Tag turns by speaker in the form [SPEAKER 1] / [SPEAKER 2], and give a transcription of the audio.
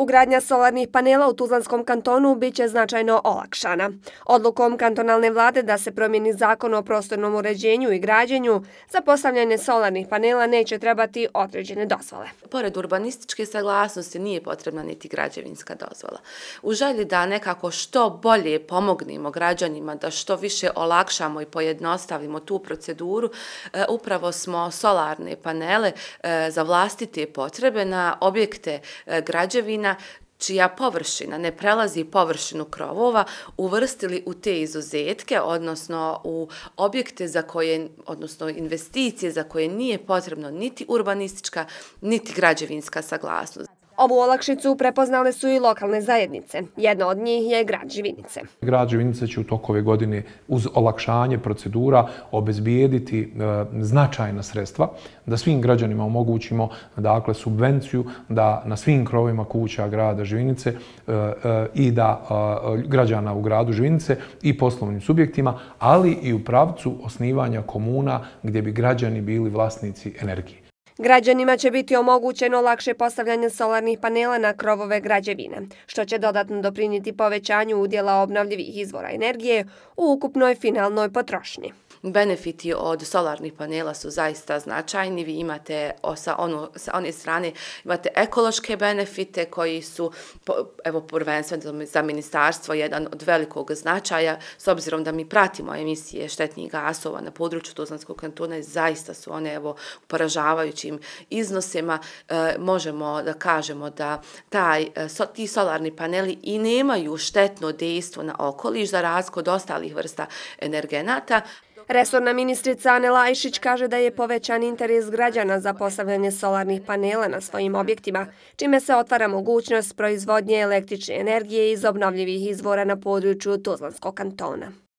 [SPEAKER 1] Ugradnja solarnih panela u Tuzlanskom kantonu bit će značajno olakšana. Odlukom kantonalne vlade da se promjeni zakon o prostornom uređenju i građenju, za postavljanje solarnih panela neće trebati određene dozvole.
[SPEAKER 2] Pored urbanističke saglasnosti nije potrebna niti građevinska dozvola. U želji da nekako što bolje pomognimo građanima, da što više olakšamo i pojednostavimo tu proceduru, e, upravo smo solarne panele e, za vlastite potrebe na objekte e, građevina zemlja čija površina ne prelazi površinu krovova uvrstili u te izuzetke, odnosno u objekte za koje, odnosno investicije za koje nije potrebno niti urbanistička, niti građevinska saglasnost.
[SPEAKER 1] Ovu olakšicu prepoznale su i lokalne zajednice. Jedna od njih je grad Živinice.
[SPEAKER 3] Grad Živinice će u toku ove godine uz olakšanje procedura obezbijediti e, značajna sredstva da svim građanima omogućimo dakle, subvenciju da na svim krovima kuća grada Živinice e, e, i da građana u gradu Živinice i poslovnim subjektima, ali i u pravcu osnivanja komuna gdje bi građani bili vlasnici energije.
[SPEAKER 1] Građanima će biti omogućeno lakše postavljanje solarnih panela na krovove građevine, što će dodatno doprinjiti povećanju udjela obnovljivih
[SPEAKER 2] izvora energije u ukupnoj finalnoj potrošnji benefiti od solarnih panela su zaista značajni. Vi imate sa, ono, sa one strane imate ekološke benefite koji su evo prvenstveno za ministarstvo jedan od velikog značaja s obzirom da mi pratimo emisije štetnih gasova na području Tuzlanskog kantuna i zaista su one evo u poražavajućim iznosima e, možemo da kažemo da taj, e, so, ti solarni paneli i nemaju štetno dejstvo na okoliš za razgod ostalih vrsta energenata. Resorna ministrica Anela Lajšić kaže
[SPEAKER 1] da je povećan interes građana za postavljanje solarnih panela na svojim objektima, čime se otvara mogućnost proizvodnje električne energije iz obnovljivih izvora na području Tuzlanskog kantona.